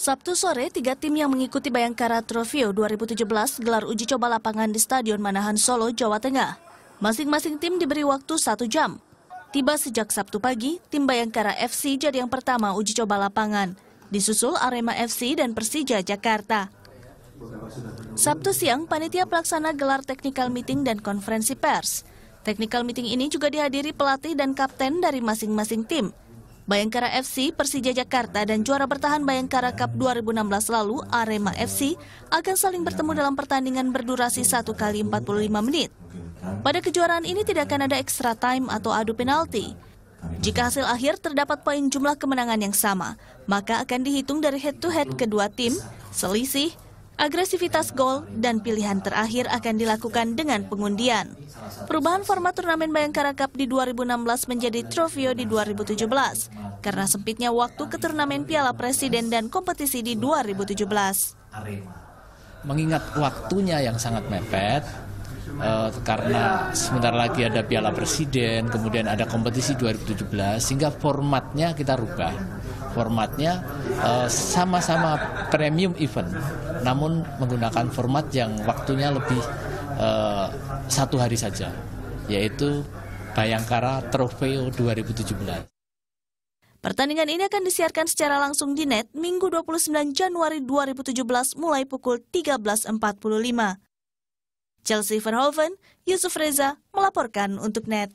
Sabtu sore, tiga tim yang mengikuti Bayangkara Trofeo 2017 gelar uji coba lapangan di Stadion Manahan Solo, Jawa Tengah. Masing-masing tim diberi waktu satu jam. Tiba sejak Sabtu pagi, tim Bayangkara FC jadi yang pertama uji coba lapangan. Disusul Arema FC dan Persija Jakarta. Sabtu siang, panitia pelaksana gelar technical meeting dan konferensi pers. Technical meeting ini juga dihadiri pelatih dan kapten dari masing-masing tim. Bayangkara FC, Persija Jakarta, dan juara bertahan Bayangkara Cup 2016 lalu, Arema FC, akan saling bertemu dalam pertandingan berdurasi 1 kali 45 menit. Pada kejuaraan ini tidak akan ada extra time atau adu penalti. Jika hasil akhir terdapat poin jumlah kemenangan yang sama, maka akan dihitung dari head-to-head -head kedua tim, selisih, agresivitas gol, dan pilihan terakhir akan dilakukan dengan pengundian. Perubahan format turnamen Bayangkara Cup di 2016 menjadi Trofeo di 2017 karena sempitnya waktu ke turnamen Piala Presiden dan kompetisi di 2017. Mengingat waktunya yang sangat mepet, uh, karena sebentar lagi ada Piala Presiden, kemudian ada kompetisi 2017, sehingga formatnya kita rubah. Formatnya eh, sama-sama uh, premium event, namun menggunakan format yang waktunya lebih uh, satu hari saja, yaitu Bayangkara Trofeo 2017. Pertandingan ini akan disiarkan secara langsung di net Minggu 29 Januari 2017 mulai pukul 13.45. Chelsea Verhoeven, Yusuf Reza melaporkan untuk NET.